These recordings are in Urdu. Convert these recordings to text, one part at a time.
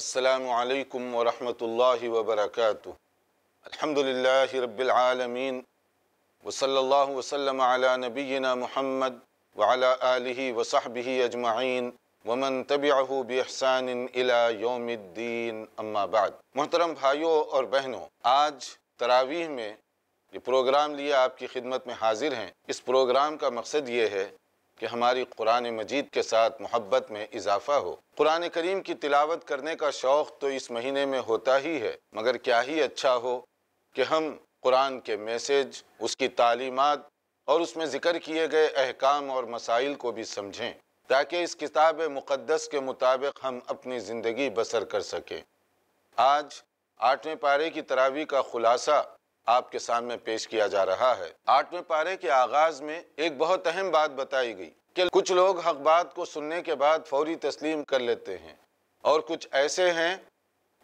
السلام علیکم ورحمۃ اللہ وبرکاتہ الحمد رب العالمین وصل اللہ وسلم علی نبینا محمد وعلی آلہ وصحبہ اجمعین ومن تبعہ بیحسان اللہ یوم الدین اما بعد محترم بھائیوں اور بہنوں آج تراویح میں یہ پروگرام لیے آپ کی خدمت میں حاضر ہیں اس پروگرام کا مقصد یہ ہے کہ ہماری قرآن مجید کے ساتھ محبت میں اضافہ ہو قرآن کریم کی تلاوت کرنے کا شوق تو اس مہینے میں ہوتا ہی ہے مگر کیا ہی اچھا ہو کہ ہم قرآن کے میسج اس کی تعلیمات اور اس میں ذکر کیے گئے احکام اور مسائل کو بھی سمجھیں تاکہ اس کتاب مقدس کے مطابق ہم اپنی زندگی بسر کر سکیں آج آٹھویں پارے کی تراوی کا خلاصہ آپ کے سامنے پیش کیا جا رہا ہے آٹھویں پارے کے آغاز میں ایک بہت اہم بات بتائی گئی کہ کچھ لوگ حق بات کو سننے کے بعد فوری تسلیم کر لیتے ہیں اور کچھ ایسے ہیں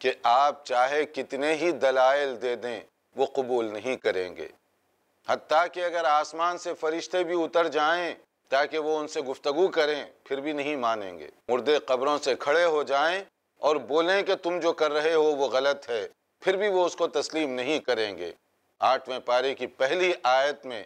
کہ آپ چاہے کتنے ہی دلائل دے دیں وہ قبول نہیں کریں گے حتیٰ کہ اگر آسمان سے فرشتے بھی اتر جائیں تاکہ وہ ان سے گفتگو کریں پھر بھی نہیں مانیں گے مردے قبروں سے کھڑے ہو جائیں اور بولیں کہ تم جو کر رہے ہو وہ غلط ہے پھر بھی وہ اس کو تسلیم نہیں کریں گے آٹھویں پارے کی پہلی آیت میں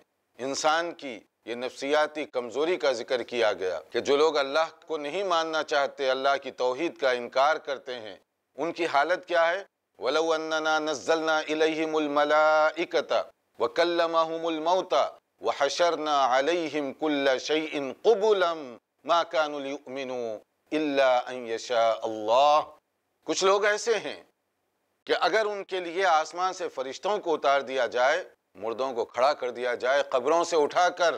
انسان کی یہ نفسیاتی کمزوری کا ذکر کیا گیا کہ جو لوگ اللہ کو نہیں ماننا چاہتے اللہ کی توحید کا انکار کرتے ہیں ان کی حالت کیا ہے وَلَوْ أَنَّنَا نَزَّلْنَا إِلَيْهِمُ الْمَلَائِكَةَ وَكَلَّمَهُمُ الْمَوْتَ وَحَشَرْنَا عَلَيْهِمْ كُلَّ شَيْءٍ قُبُلًا مَا كَانُوا لِيُؤْمِنُوا إِلَّا أَن يَشَاءَ اللَّهِ کچھ لوگ ایسے ہیں کہ اگر ان کے لیے آسمان سے فرشتوں کو اتار دیا جائے مردوں کو کھڑا کر دیا جائے قبروں سے اٹھا کر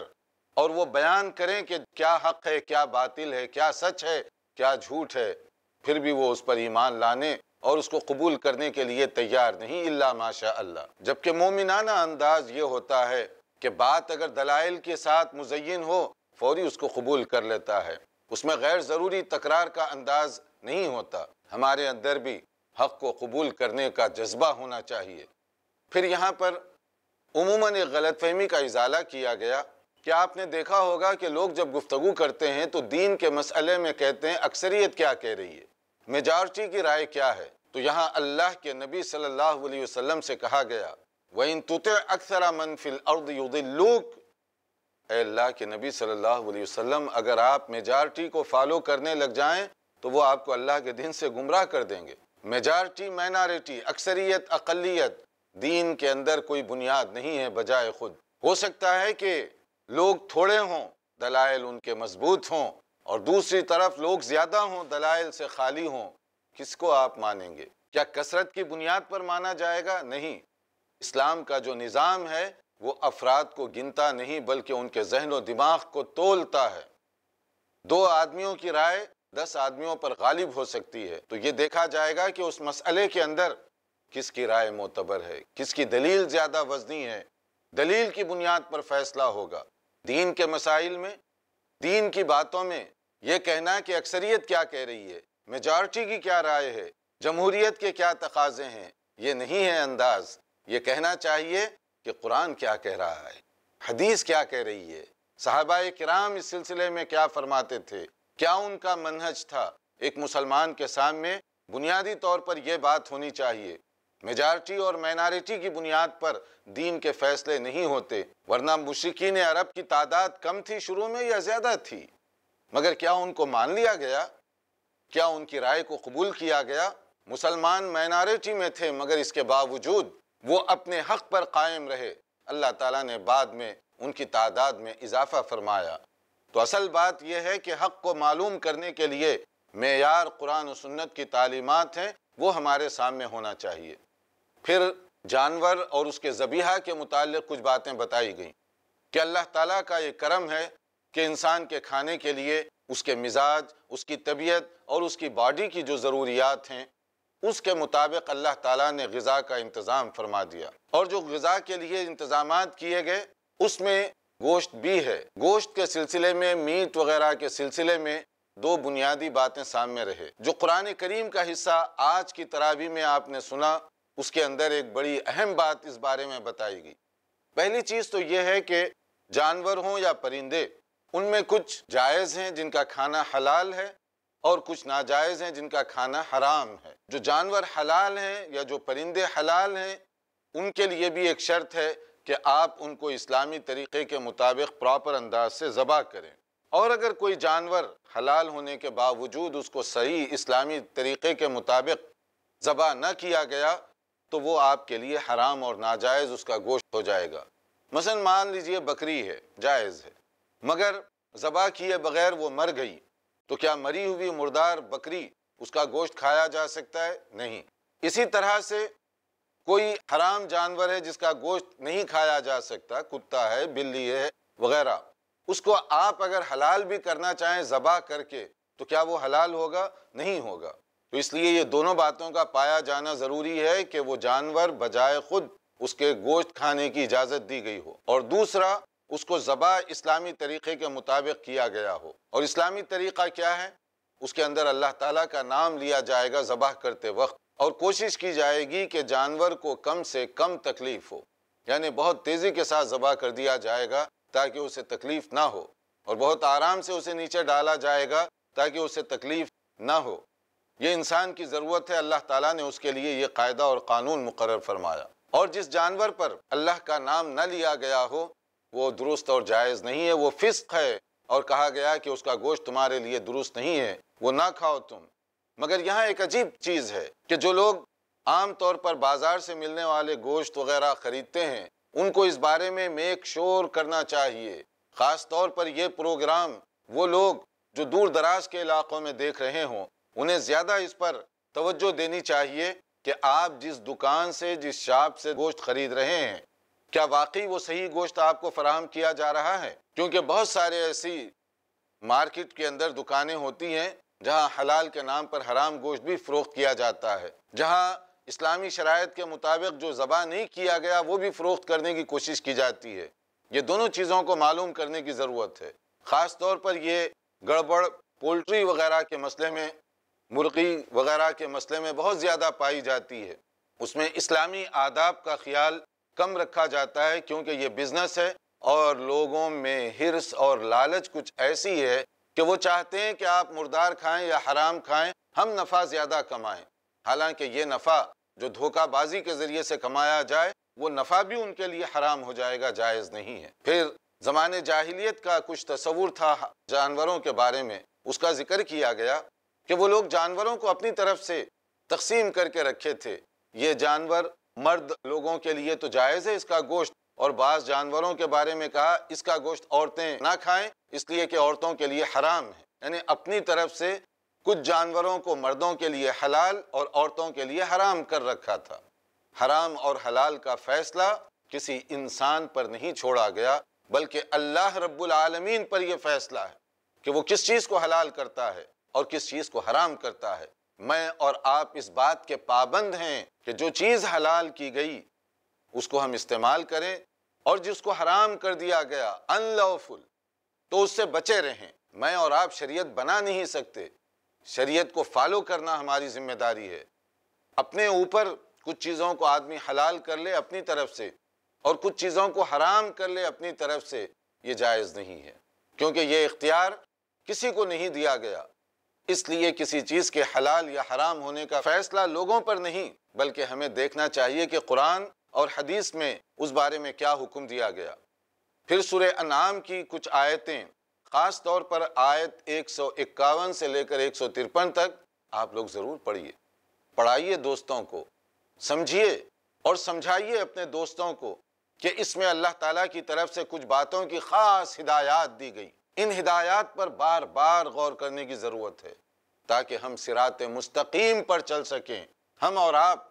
اور وہ بیان کریں کہ کیا حق ہے کیا باطل ہے کیا سچ ہے کیا جھوٹ ہے پھر بھی وہ اس پر ایمان لانے اور اس کو قبول کرنے کے لیے تیار نہیں اللہ ماشاء اللہ جبکہ مومنانہ انداز یہ ہوتا ہے کہ بات اگر دلائل کے ساتھ مزین ہو فوری اس کو قبول کر لیتا ہے اس میں غیر ضروری تکرار کا انداز نہیں ہوتا ہمارے اندر بھی حق کو قبول کرنے کا جذبہ ہونا چاہیے پھر یہاں پر عموماً ایک غلط فہمی کا ازالہ کیا گیا کہ آپ نے دیکھا ہوگا کہ لوگ جب گفتگو کرتے ہیں تو دین کے مسئلے میں کہتے ہیں اکثریت کیا کہہ رہی ہے میجارٹی کی رائے کیا ہے تو یہاں اللہ کے نبی صلی اللہ علیہ وسلم سے کہا گیا وَإِن تُتِعْ أَكْثَرَ مَنْ فِي الْأَرْضِ يُضِلُّوكَ اے اللہ کے نبی صلی اللہ علیہ وسلم اگر آپ میجارٹی کو فالو کرنے لگ جائیں تو وہ آپ کو اللہ کے دن سے گمراہ کر دیں گے میجارٹی مائنارٹی اکثریت اقلیت دین کے اندر کوئی بنیاد نہیں ہے بجائے خود ہو سکتا ہے کہ لوگ تھوڑے ہوں دلائل ان کے مضبوط ہوں اور دوسری طرف لوگ زیادہ ہوں دلائل سے خالی ہوں کس کو آپ مانیں گے کیا کثرت کی بنیاد پر مانا جائے گا نہیں اسلام کا جو نظام ہے وہ افراد کو گنتا نہیں بلکہ ان کے ذہن و دماغ کو تولتا ہے دو آدمیوں کی رائے دس آدمیوں پر غالب ہو سکتی ہے تو یہ دیکھا جائے گا کہ اس مسئلے کے اندر کس کی رائے معتبر ہے کس کی دلیل زیادہ وزنی ہے دلیل کی بنیاد پر فیصلہ ہوگا دین کے مسائل میں دین کی باتوں میں یہ کہنا کہ اکثریت کیا کہہ رہی ہے میجارٹی کی کیا رائے ہے جمہوریت کے کیا تقاضے ہیں یہ نہیں ہے انداز یہ کہنا چاہیے کہ قرآن کیا کہہ رہا ہے حدیث کیا کہہ رہی ہے صحابہ کرام اس سلسلے میں کیا فرماتے تھے کیا ان کا منحج تھا ایک مسلمان کے سامنے بنیادی طور پر یہ بات ہونی چاہیے میجارٹی اور مائنارٹی کی بنیاد پر دین کے فیصلے نہیں ہوتے ورنہ مشرقین عرب کی تعداد کم تھی شروع میں یا زیادہ تھی مگر کیا ان کو مان لیا گیا کیا ان کی رائے کو قبول کیا گیا مسلمان مائنارٹی میں تھے مگر اس کے باوجود وہ اپنے حق پر قائم رہے اللہ تعالیٰ نے بعد میں ان کی تعداد میں اضافہ فرمایا تو اصل بات یہ ہے کہ حق کو معلوم کرنے کے لیے معیار قرآن و سنت کی تعلیمات ہیں وہ ہمارے سامنے ہونا چاہیے پھر جانور اور اس کے زبیحہ کے متعلق کچھ باتیں بتائی گئیں کہ اللہ تعالیٰ کا یہ کرم ہے کہ انسان کے کھانے کے لیے اس کے مزاج اس کی طبیعت اور اس کی باڈی کی جو ضروریات ہیں اس کے مطابق اللہ تعالیٰ نے غذا کا انتظام فرما دیا اور جو غذا کے لیے انتظامات کیے گئے اس میں گوشت بھی ہے گوشت کے سلسلے میں میٹ وغیرہ کے سلسلے میں دو بنیادی باتیں سامنے رہے جو قرآن کریم کا حصہ آج کی ترابی میں آپ نے سنا اس کے اندر ایک بڑی اہم بات اس بارے میں بتائی گئی پہلی چیز تو یہ ہے کہ جانور ہوں یا پرندے ان میں کچھ جائز ہیں جن کا کھانا حلال ہے اور کچھ ناجائز ہیں جن کا کھانا حرام ہے جو جانور حلال ہیں یا جو پرندے حلال ہیں ان کے لیے بھی ایک شرط ہے کہ آپ ان کو اسلامی طریقے کے مطابق پراپر انداز سے ذبح کریں اور اگر کوئی جانور حلال ہونے کے باوجود اس کو صحیح اسلامی طریقے کے مطابق ذبح نہ کیا گیا تو وہ آپ کے لیے حرام اور ناجائز اس کا گوشت ہو جائے گا مثلا مان لیجئے بکری ہے جائز ہے مگر ذبح کیے بغیر وہ مر گئی تو کیا مری ہوئی مردار بکری اس کا گوشت کھایا جا سکتا ہے نہیں اسی طرح سے کوئی حرام جانور ہے جس کا گوشت نہیں کھایا جا سکتا کتا ہے بلی ہے وغیرہ اس کو آپ اگر حلال بھی کرنا چاہیں ذبح کر کے تو کیا وہ حلال ہوگا نہیں ہوگا تو اس لیے یہ دونوں باتوں کا پایا جانا ضروری ہے کہ وہ جانور بجائے خود اس کے گوشت کھانے کی اجازت دی گئی ہو اور دوسرا اس کو ذبح اسلامی طریقے کے مطابق کیا گیا ہو اور اسلامی طریقہ کیا ہے اس کے اندر اللہ تعالیٰ کا نام لیا جائے گا ذبح کرتے وقت اور کوشش کی جائے گی کہ جانور کو کم سے کم تکلیف ہو یعنی بہت تیزی کے ساتھ ذبح کر دیا جائے گا تاکہ اسے تکلیف نہ ہو اور بہت آرام سے اسے نیچے ڈالا جائے گا تاکہ اسے تکلیف نہ ہو یہ انسان کی ضرورت ہے اللہ تعالیٰ نے اس کے لیے یہ قاعدہ اور قانون مقرر فرمایا اور جس جانور پر اللہ کا نام نہ لیا گیا ہو وہ درست اور جائز نہیں ہے وہ فسق ہے اور کہا گیا کہ اس کا گوشت تمہارے لیے درست نہیں ہے وہ نہ کھاؤ تم مگر یہاں ایک عجیب چیز ہے کہ جو لوگ عام طور پر بازار سے ملنے والے گوشت وغیرہ خریدتے ہیں ان کو اس بارے میں میک شور کرنا چاہیے خاص طور پر یہ پروگرام وہ لوگ جو دور دراز کے علاقوں میں دیکھ رہے ہوں انہیں زیادہ اس پر توجہ دینی چاہیے کہ آپ جس دکان سے جس شاپ سے گوشت خرید رہے ہیں کیا واقعی وہ صحیح گوشت آپ کو فراہم کیا جا رہا ہے کیونکہ بہت سارے ایسی مارکیٹ کے اندر دکانیں ہوتی ہیں جہاں حلال کے نام پر حرام گوشت بھی فروخت کیا جاتا ہے جہاں اسلامی شرائط کے مطابق جو ذبح نہیں کیا گیا وہ بھی فروخت کرنے کی کوشش کی جاتی ہے یہ دونوں چیزوں کو معلوم کرنے کی ضرورت ہے خاص طور پر یہ گڑبڑ پولٹری وغیرہ کے مسئلے میں مرغی وغیرہ کے مسئلے میں بہت زیادہ پائی جاتی ہے اس میں اسلامی آداب کا خیال کم رکھا جاتا ہے کیونکہ یہ بزنس ہے اور لوگوں میں حرص اور لالچ کچھ ایسی ہے کہ وہ چاہتے ہیں کہ آپ مردار کھائیں یا حرام کھائیں ہم نفع زیادہ کمائیں حالانکہ یہ نفع جو دھوکہ بازی کے ذریعے سے کمایا جائے وہ نفع بھی ان کے لیے حرام ہو جائے گا جائز نہیں ہے پھر زمان جاہلیت کا کچھ تصور تھا جانوروں کے بارے میں اس کا ذکر کیا گیا کہ وہ لوگ جانوروں کو اپنی طرف سے تقسیم کر کے رکھے تھے یہ جانور مرد لوگوں کے لیے تو جائز ہے اس کا گوشت اور بعض جانوروں کے بارے میں کہا اس کا گوشت عورتیں نہ کھائیں اس لیے کہ عورتوں کے لیے حرام ہے یعنی اپنی طرف سے کچھ جانوروں کو مردوں کے لیے حلال اور عورتوں کے لیے حرام کر رکھا تھا حرام اور حلال کا فیصلہ کسی انسان پر نہیں چھوڑا گیا بلکہ اللہ رب العالمین پر یہ فیصلہ ہے کہ وہ کس چیز کو حلال کرتا ہے اور کس چیز کو حرام کرتا ہے میں اور آپ اس بات کے پابند ہیں کہ جو چیز حلال کی گئی اس کو ہم استعمال کریں اور جس کو حرام کر دیا گیا ان لوفل تو اس سے بچے رہیں میں اور آپ شریعت بنا نہیں سکتے شریعت کو فالو کرنا ہماری ذمہ داری ہے اپنے اوپر کچھ چیزوں کو آدمی حلال کر لے اپنی طرف سے اور کچھ چیزوں کو حرام کر لے اپنی طرف سے یہ جائز نہیں ہے کیونکہ یہ اختیار کسی کو نہیں دیا گیا اس لیے کسی چیز کے حلال یا حرام ہونے کا فیصلہ لوگوں پر نہیں بلکہ ہمیں دیکھنا چاہیے کہ قرآن اور حدیث میں اس بارے میں کیا حکم دیا گیا پھر سورہ انعام کی کچھ آیتیں خاص طور پر آیت ایک سو سے لے کر ایک سو ترپن تک آپ لوگ ضرور پڑھیے پڑھائیے دوستوں کو سمجھیے اور سمجھائیے اپنے دوستوں کو کہ اس میں اللہ تعالیٰ کی طرف سے کچھ باتوں کی خاص ہدایات دی گئی ان ہدایات پر بار بار غور کرنے کی ضرورت ہے تاکہ ہم صراط مستقیم پر چل سکیں ہم اور آپ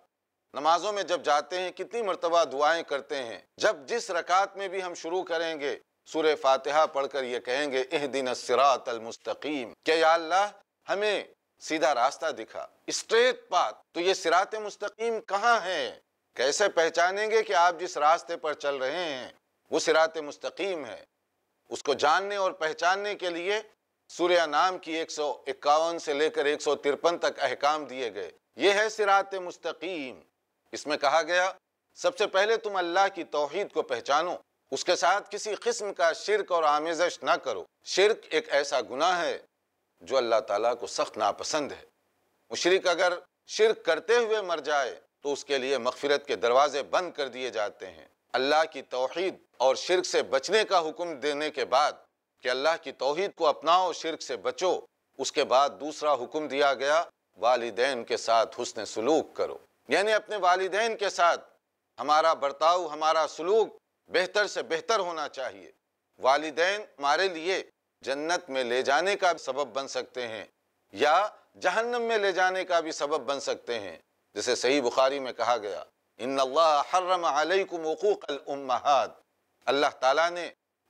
نمازوں میں جب جاتے ہیں کتنی مرتبہ دعائیں کرتے ہیں جب جس رکعت میں بھی ہم شروع کریں گے سور فاتحہ پڑھ کر یہ کہیں گے السراط المستقیم کہ یا اللہ ہمیں سیدھا راستہ دکھا اسٹریٹ پات تو یہ سراط مستقیم کہاں ہے کیسے پہچانیں گے کہ آپ جس راستے پر چل رہے ہیں وہ سراط مستقیم ہے اس کو جاننے اور پہچاننے کے لیے سورہ نام کی ایک سو اکاون سے لے کر ایک سو ترپن تک احکام دیے گئے یہ ہے سراط مستقیم اس میں کہا گیا سب سے پہلے تم اللہ کی توحید کو پہچانو اس کے ساتھ کسی قسم کا شرک اور آمیزش نہ کرو شرک ایک ایسا گناہ ہے جو اللہ تعالیٰ کو سخت ناپسند ہے مشرق اگر شرک کرتے ہوئے مر جائے تو اس کے لیے مغفرت کے دروازے بند کر دیے جاتے ہیں اللہ کی توحید اور شرک سے بچنے کا حکم دینے کے بعد کہ اللہ کی توحید کو اپناؤ شرک سے بچو اس کے بعد دوسرا حکم دیا گیا والدین کے ساتھ حسن سلوک کرو یعنی اپنے والدین کے ساتھ ہمارا برتاؤ ہمارا سلوک بہتر سے بہتر ہونا چاہیے والدین ہمارے لیے جنت میں لے جانے کا بھی سبب بن سکتے ہیں یا جہنم میں لے جانے کا بھی سبب بن سکتے ہیں جسے صحیح بخاری میں کہا گیا ان اللہ حرم علیکم حقوق الامہات اللہ تعالیٰ نے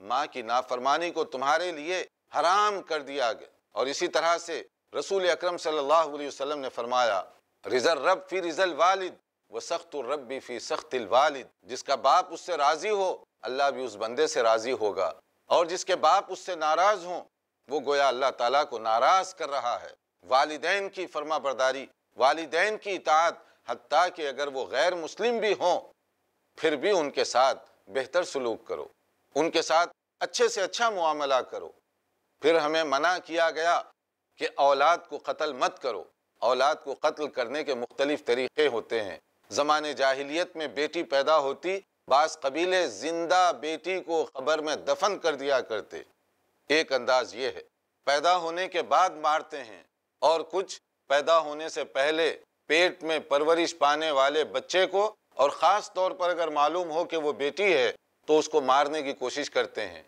ماں کی نافرمانی کو تمہارے لیے حرام کر دیا گیا اور اسی طرح سے رسول اکرم صلی اللہ علیہ وسلم نے فرمایا رزر رب فی رضل والد وہ سخت و بھی فی سخت الوالد جس کا باپ اس سے راضی ہو اللہ بھی اس بندے سے راضی ہوگا اور جس کے باپ اس سے ناراض ہوں وہ گویا اللہ تعالیٰ کو ناراض کر رہا ہے والدین کی فرما برداری والدین کی اطاعت حتیٰ کہ اگر وہ غیر مسلم بھی ہوں پھر بھی ان کے ساتھ بہتر سلوک کرو ان کے ساتھ اچھے سے اچھا معاملہ کرو پھر ہمیں منع کیا گیا کہ اولاد کو قتل مت کرو اولاد کو قتل کرنے کے مختلف طریقے ہوتے ہیں زمان جاہلیت میں بیٹی پیدا ہوتی بعض قبیلے زندہ بیٹی کو خبر میں دفن کر دیا کرتے ایک انداز یہ ہے پیدا ہونے کے بعد مارتے ہیں اور کچھ پیدا ہونے سے پہلے پیٹ میں پرورش پانے والے بچے کو اور خاص طور پر اگر معلوم ہو کہ وہ بیٹی ہے تو اس کو مارنے کی کوشش کرتے ہیں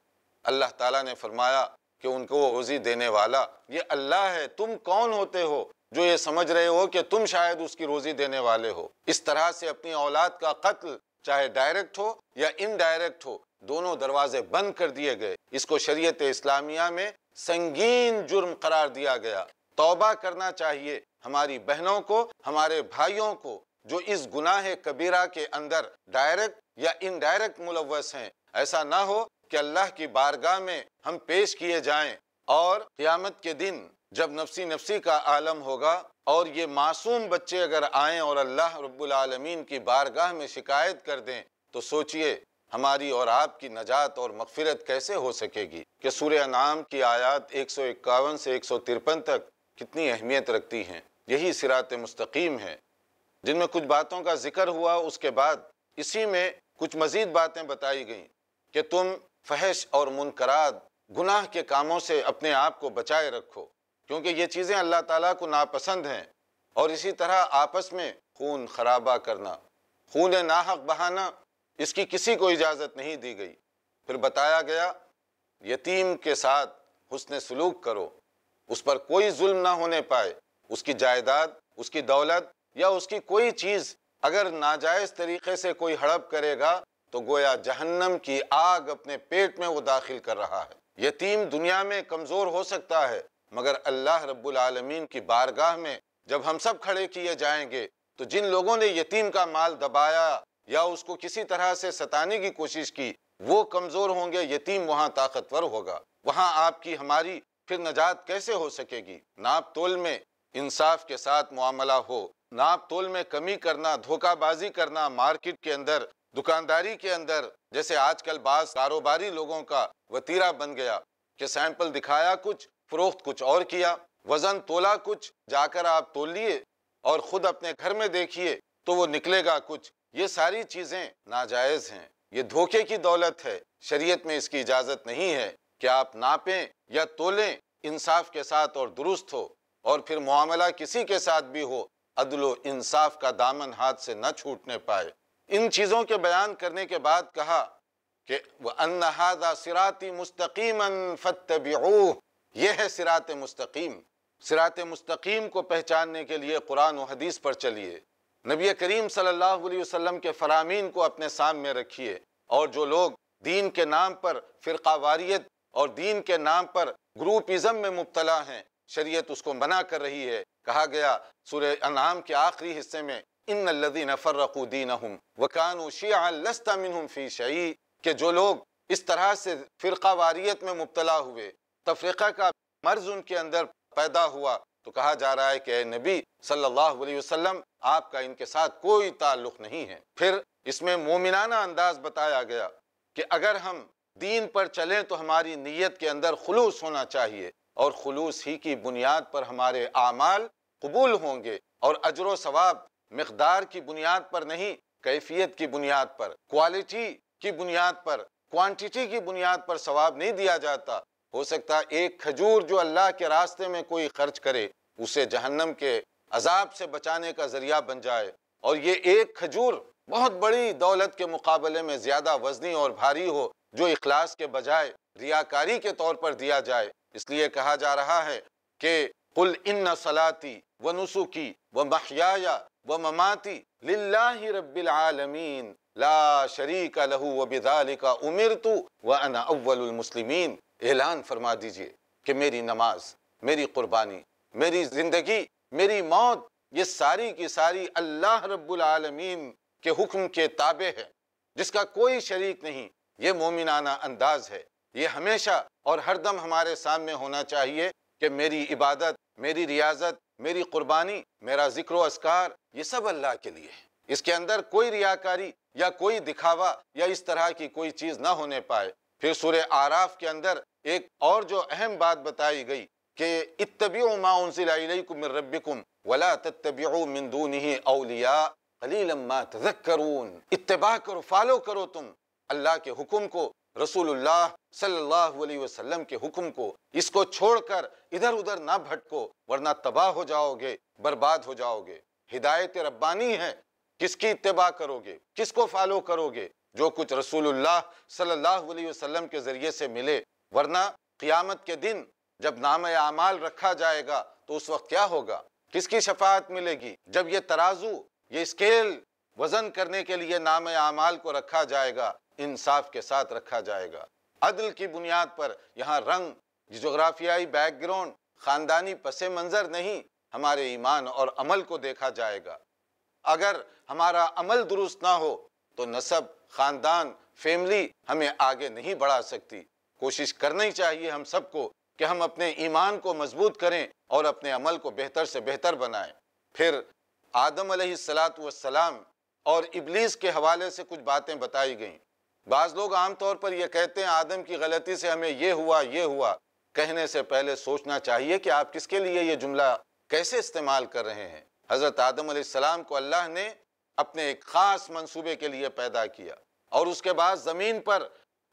اللہ تعالیٰ نے فرمایا کہ ان کو وہ وضی دینے والا یہ اللہ ہے تم کون ہوتے ہو جو یہ سمجھ رہے ہو کہ تم شاید اس کی روزی دینے والے ہو اس طرح سے اپنی اولاد کا قتل چاہے ڈائریکٹ ہو یا ان ڈائریکٹ ہو دونوں دروازے بند کر دیے گئے اس کو شریعت اسلامیہ میں سنگین جرم قرار دیا گیا توبہ کرنا چاہیے ہماری بہنوں کو ہمارے بھائیوں کو جو اس گناہ کبیرہ کے اندر ڈائریکٹ یا انڈائریکٹ ملوث ہیں ایسا نہ ہو کہ اللہ کی بارگاہ میں ہم پیش کیے جائیں اور قیامت کے دن جب نفسی نفسی کا عالم ہوگا اور یہ معصوم بچے اگر آئیں اور اللہ رب العالمین کی بارگاہ میں شکایت کر دیں تو سوچئے ہماری اور آپ کی نجات اور مغفرت کیسے ہو سکے گی کہ سورہ نام کی آیات 151 سے 153 تک کتنی اہمیت رکھتی ہیں یہی سرات مستقیم ہیں جن میں کچھ باتوں کا ذکر ہوا اس کے بعد اسی میں کچھ مزید باتیں بتائی گئیں کہ تم فحش اور منقراد گناہ کے کاموں سے اپنے آپ کو بچائے رکھو کیونکہ یہ چیزیں اللہ تعالیٰ کو ناپسند ہیں اور اسی طرح آپس میں خون خرابہ کرنا خون ناحق بہانا اس کی کسی کو اجازت نہیں دی گئی پھر بتایا گیا یتیم کے ساتھ حسن سلوک کرو اس پر کوئی ظلم نہ ہونے پائے اس کی جائیداد اس کی دولت یا اس کی کوئی چیز اگر ناجائز طریقے سے کوئی ہڑپ کرے گا تو گویا جہنم کی آگ اپنے پیٹ میں وہ داخل کر رہا ہے یتیم دنیا میں کمزور ہو سکتا ہے مگر اللہ رب العالمین کی بارگاہ میں جب ہم سب کھڑے کیے جائیں گے تو جن لوگوں نے یتیم کا مال دبایا یا اس کو کسی طرح سے ستانے کی کوشش کی وہ کمزور ہوں گے یتیم وہاں طاقتور ہوگا وہاں آپ کی ہماری پھر نجات کیسے ہو سکے گی ناپ تول میں انصاف کے ساتھ معاملہ ہو ناپ تول میں کمی کرنا دھوکہ بازی کرنا مارکیٹ کے اندر دکانداری کے اندر جیسے آج کل بعض کاروباری لوگوں کا وطیرہ بن گیا کہ سیمپل دکھایا کچھ فروخت کچھ اور کیا وزن تولا کچھ جا کر آپ تول لیے اور خود اپنے گھر میں دیکھیے تو وہ نکلے گا کچھ یہ ساری چیزیں ناجائز ہیں یہ دھوکے کی دولت ہے شریعت میں اس کی اجازت نہیں ہے کہ آپ ناپیں یا تولیں انصاف کے ساتھ اور درست ہو اور پھر معاملہ کسی کے ساتھ بھی ہو عدل و انصاف کا دامن ہاتھ سے نہ چھوٹنے پائے ان چیزوں کے بیان کرنے کے بعد کہا یہ ہے سرات مستقیم سرات مستقیم کو پہچاننے کے لیے قرآن و حدیث پر چلیے نبی کریم صلی اللہ علیہ وسلم کے فرامین کو اپنے سامنے رکھیے اور جو لوگ دین کے نام پر فرقہ واریت اور دین کے نام پر گروپزم میں مبتلا ہیں شریعت اس کو منع کر رہی ہے کہا گیا سورہ انعام کے آخری حصے میں ان دِينَهُمْ وَكَانُوا رخو لَسْتَ مِنْهُمْ فِي شعی کہ جو لوگ اس طرح سے فرقہ واریت میں مبتلا ہوئے تفریقہ کا مرض ان کے اندر پیدا ہوا تو کہا جا رہا ہے کہ اے نبی صلی اللہ علیہ وسلم آپ کا ان کے ساتھ کوئی تعلق نہیں ہے پھر اس میں مومنانہ انداز بتایا گیا کہ اگر ہم دین پر چلیں تو ہماری نیت کے اندر خلوص ہونا چاہیے اور خلوص ہی کی بنیاد پر ہمارے اعمال قبول ہوں گے اور اجر و ثواب مقدار کی بنیاد پر نہیں کیفیت کی بنیاد پر کوالٹی کی بنیاد پر کوانٹیٹی کی بنیاد پر ثواب نہیں دیا جاتا ہو سکتا ایک کھجور جو اللہ کے راستے میں کوئی خرچ کرے اسے جہنم کے عذاب سے بچانے کا ذریعہ بن جائے اور یہ ایک کھجور بہت بڑی دولت کے مقابلے میں زیادہ وزنی اور بھاری ہو جو اخلاص کے بجائے ریاکاری کے طور پر دیا جائے اس لیے کہا جا رہا ہے کہ قُلْ ان صَلَاتِ و نسخی و لِلَّهِ و مماتی رب العالمین لا شریک لہو و بذالک امرتو و انا اول المسلمین اعلان فرما دیجئے کہ میری نماز میری قربانی میری زندگی میری موت یہ ساری کی ساری اللہ رب العالمین کے حکم کے تابع ہے جس کا کوئی شریک نہیں یہ مومنانہ انداز ہے یہ ہمیشہ اور ہر دم ہمارے سامنے ہونا چاہیے کہ میری عبادت میری ریاضت میری قربانی میرا ذکر و اذکار یہ سب اللہ کے لیے ہے اس کے اندر کوئی ریاکاری یا کوئی دکھاوا یا اس طرح کی کوئی چیز نہ ہونے پائے پھر سورہ آراف کے اندر ایک اور جو اہم بات بتائی گئی کہ ما انزل من ربکم ولا من اولیاء قلیلا ما تذکرون اتباع کرو فالو کرو تم اللہ کے حکم کو رسول اللہ صلی اللہ علیہ وسلم کے حکم کو اس کو چھوڑ کر ادھر ادھر نہ بھٹکو ورنہ تباہ ہو جاؤ گے برباد ہو جاؤ گے ہدایت ربانی ہے کس کی اتباع کرو گے کس کو فالو کرو گے جو کچھ رسول اللہ صلی اللہ علیہ وسلم کے ذریعے سے ملے ورنہ قیامت کے دن جب نام اعمال رکھا جائے گا تو اس وقت کیا ہوگا کس کی شفاعت ملے گی جب یہ ترازو یہ اسکیل وزن کرنے کے لیے نام اعمال کو رکھا جائے گا انصاف کے ساتھ رکھا جائے گا عدل کی بنیاد پر یہاں رنگ جغرافیائی بیک گراؤنڈ خاندانی پس منظر نہیں ہمارے ایمان اور عمل کو دیکھا جائے گا اگر ہمارا عمل درست نہ ہو تو نصب خاندان فیملی ہمیں آگے نہیں بڑھا سکتی کوشش کرنی چاہیے ہم سب کو کہ ہم اپنے ایمان کو مضبوط کریں اور اپنے عمل کو بہتر سے بہتر بنائیں پھر آدم علیہ السلام اور ابلیس کے حوالے سے کچھ باتیں بتائی گئیں بعض لوگ عام طور پر یہ کہتے ہیں آدم کی غلطی سے ہمیں یہ ہوا یہ ہوا کہنے سے پہلے سوچنا چاہیے کہ آپ کس کے لیے یہ جملہ کیسے استعمال کر رہے ہیں حضرت آدم علیہ السلام کو اللہ نے اپنے ایک خاص منصوبے کے لیے پیدا کیا اور اس کے بعد زمین پر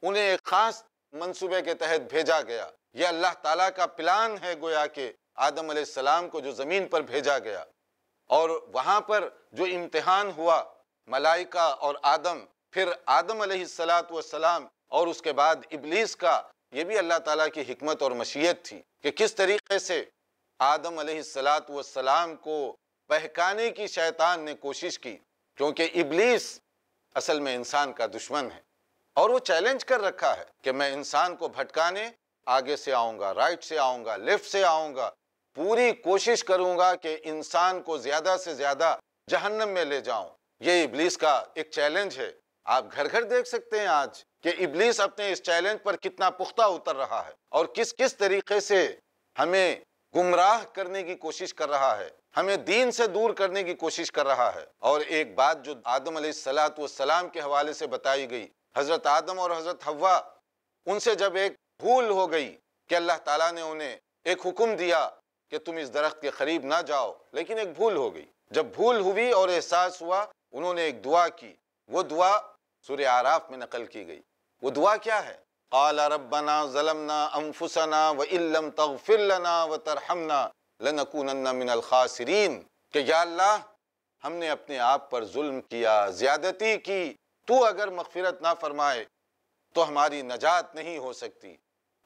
انہیں ایک خاص منصوبے کے تحت بھیجا گیا یہ اللہ تعالیٰ کا پلان ہے گویا کہ آدم علیہ السلام کو جو زمین پر بھیجا گیا اور وہاں پر جو امتحان ہوا ملائکہ اور آدم پھر آدم علیہ السلام اور اس کے بعد ابلیس کا یہ بھی اللہ تعالیٰ کی حکمت اور مشیت تھی کہ کس طریقے سے آدم علیہ السلام کو بہکانے کی شیطان نے کوشش کی کیونکہ ابلیس اصل میں انسان کا دشمن ہے اور وہ چیلنج کر رکھا ہے کہ میں انسان کو بھٹکانے آگے سے آؤں گا رائٹ سے آؤں گا لیفٹ سے آؤں گا پوری کوشش کروں گا کہ انسان کو زیادہ سے زیادہ جہنم میں لے جاؤں یہ ابلیس کا ایک چیلنج ہے آپ گھر گھر دیکھ سکتے ہیں آج کہ ابلیس اپنے اس چیلنج پر کتنا پختہ اتر رہا ہے اور کس کس طریقے سے ہمیں گمراہ کرنے کی کوشش کر رہا ہے ہمیں دین سے دور کرنے کی کوشش کر رہا ہے اور ایک بات جو آدم علیہ السلاۃ السلام کے حوالے سے بتائی گئی حضرت آدم اور حضرت حوا ان سے جب ایک بھول ہو گئی کہ اللہ تعالیٰ نے انہیں ایک حکم دیا کہ تم اس درخت کے قریب نہ جاؤ لیکن ایک بھول ہو گئی جب بھول ہوئی اور احساس ہوا انہوں نے ایک دعا کی وہ دعا سورہ آراف میں نقل کی گئی وہ دعا کیا ہے قَالَ ربنا ظَلَمْنَا أَنفُسَنَا وَإِلَّمْ تَغْفِرْ لَنَا وَتَرْحَمْنَا لَنَكُونَنَّ مِنَ الْخَاسِرِينَ کہ یا اللہ ہم نے اپنے آپ پر ظلم کیا زیادتی کی تو اگر مغفرت نہ فرمائے تو ہماری نجات نہیں ہو سکتی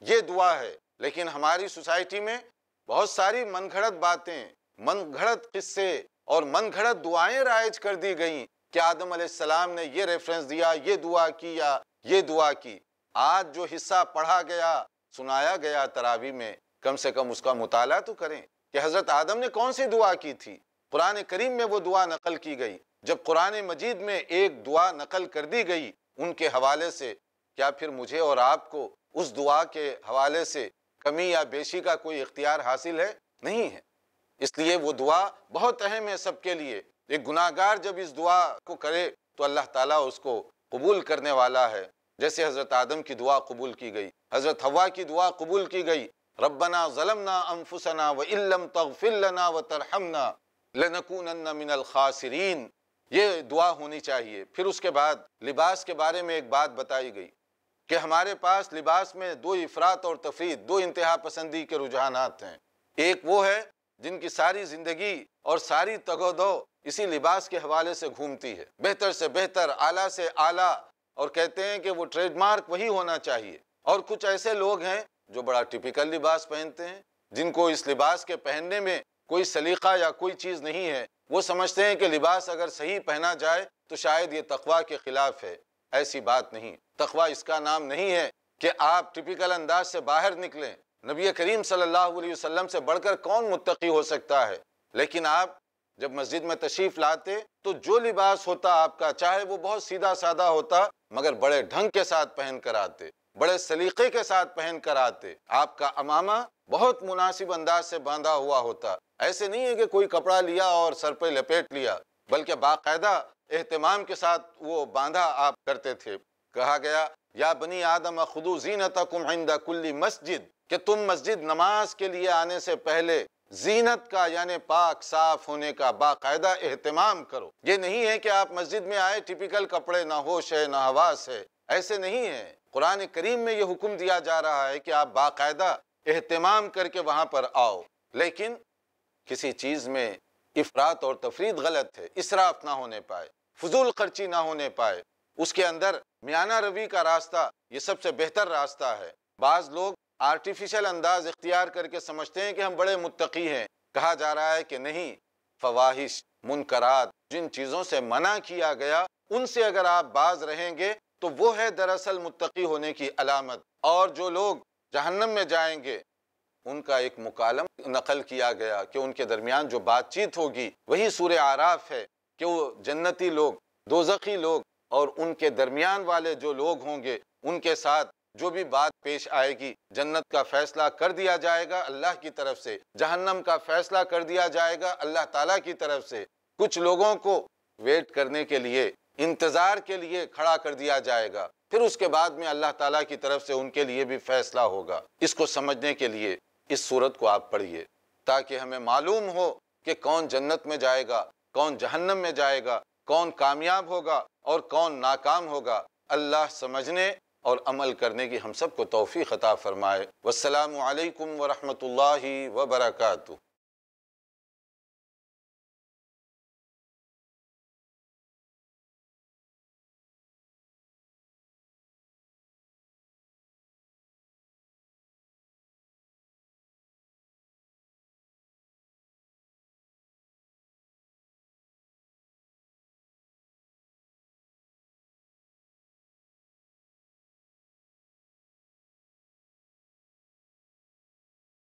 یہ دعا ہے لیکن ہماری سوسائٹی میں بہت ساری من گھڑت باتیں من گھڑت قصے اور من گھڑت دعائیں رائج کر دی گئیں کہ آدم علیہ السلام نے یہ ریفرنس دیا یہ دعا کی یا یہ دعا کی آج جو حصہ پڑھا گیا سنایا گیا ترابی میں کم سے کم اس کا مطالعہ تو کریں کہ حضرت آدم نے کون سی دعا کی تھی قرآن کریم میں وہ دعا نقل کی گئی جب قرآن مجید میں ایک دعا نقل کر دی گئی ان کے حوالے سے کیا پھر مجھے اور آپ کو اس دعا کے حوالے سے کمی یا بیشی کا کوئی اختیار حاصل ہے نہیں ہے اس لیے وہ دعا بہت اہم ہے سب کے لیے ایک گناہ گار جب اس دعا کو کرے تو اللہ تعالیٰ اس کو قبول کرنے والا ہے جیسے حضرت آدم کی دعا قبول کی گئی حضرت ہوا کی دعا قبول کی گئی ربنا وان لم و لنا وترحمنا لنكونن و الخاسرین یہ دعا ہونی چاہیے پھر اس کے بعد لباس کے بارے میں ایک بات بتائی گئی کہ ہمارے پاس لباس میں دو افراد اور تفرید دو انتہا پسندی کے رجحانات ہیں ایک وہ ہے جن کی ساری زندگی اور ساری تگودو اسی لباس کے حوالے سے گھومتی ہے بہتر سے بہتر اعلیٰ سے اعلیٰ اور کہتے ہیں کہ وہ ٹریڈ مارک وہی ہونا چاہیے اور کچھ ایسے لوگ ہیں جو بڑا ٹپیکل لباس پہنتے ہیں جن کو اس لباس کے پہننے میں کوئی سلیقہ یا کوئی چیز نہیں ہے وہ سمجھتے ہیں کہ لباس اگر صحیح پہنا جائے تو شاید یہ تقویٰ کے خلاف ہے ایسی بات نہیں تخوہ اس کا نام نہیں ہے کہ آپ ٹپیکل انداز سے باہر نکلیں نبی کریم صلی اللہ علیہ وسلم سے بڑھ کر کون متقی ہو سکتا ہے لیکن آپ جب مسجد میں تشریف لاتے تو جو لباس ہوتا آپ کا چاہے وہ بہت سیدھا سادہ ہوتا مگر بڑے ڈھنگ کے ساتھ پہن کر آتے بڑے سلیقے کے ساتھ پہن کر آتے آپ کا امامہ بہت مناسب انداز سے باندھا ہوا ہوتا ایسے نہیں ہے کہ کوئی کپڑا لیا اور سر پہ لپیٹ لیا بلکہ باقاعدہ اہتمام کے ساتھ وہ باندھا آپ کرتے تھے کہا گیا یا بنی آدم خدو زینتکم عند کلی مسجد کہ تم مسجد نماز کے لیے آنے سے پہلے زینت کا یعنی پاک صاف ہونے کا باقاعدہ اہتمام کرو یہ نہیں ہے کہ آپ مسجد میں آئے ٹپیکل کپڑے نہ ہوش ہے نہ حواس ہے ایسے نہیں ہے قرآن کریم میں یہ حکم دیا جا رہا ہے کہ آپ باقاعدہ اہتمام کر کے وہاں پر آؤ لیکن کسی چیز میں افراد اور تفرید غلط ہے اسراف نہ ہونے پائے فضول خرچی نہ ہونے پائے اس کے اندر میانہ روی کا راستہ یہ سب سے بہتر راستہ ہے بعض لوگ آرٹیفیشل انداز اختیار کر کے سمجھتے ہیں کہ ہم بڑے متقی ہیں کہا جا رہا ہے کہ نہیں فواہش منکرات جن چیزوں سے منع کیا گیا ان سے اگر آپ باز رہیں گے تو وہ ہے دراصل متقی ہونے کی علامت اور جو لوگ جہنم میں جائیں گے ان کا ایک مکالم نقل کیا گیا کہ ان کے درمیان جو بات چیت ہوگی وہی سورہ آراف ہے کہ وہ جنتی لوگ دوزخی لوگ اور ان کے درمیان والے جو لوگ ہوں گے ان کے ساتھ جو بھی بات پیش آئے گی جنت کا فیصلہ کر دیا جائے گا اللہ کی طرف سے جہنم کا فیصلہ کر دیا جائے گا اللہ تعالیٰ کی طرف سے کچھ لوگوں کو ویٹ کرنے کے لیے انتظار کے لیے کھڑا کر دیا جائے گا پھر اس کے بعد میں اللہ تعالیٰ کی طرف سے ان کے لیے بھی فیصلہ ہوگا اس کو سمجھنے کے لیے اس صورت کو آپ پڑھیے تاکہ ہمیں معلوم ہو کہ کون جنت میں جائے گا کون جہنم میں جائے گا کون کامیاب ہوگا اور کون ناکام ہوگا اللہ سمجھنے اور عمل کرنے کی ہم سب کو توفیق عطا فرمائے والسلام علیکم ورحمۃ اللہ وبرکاتہ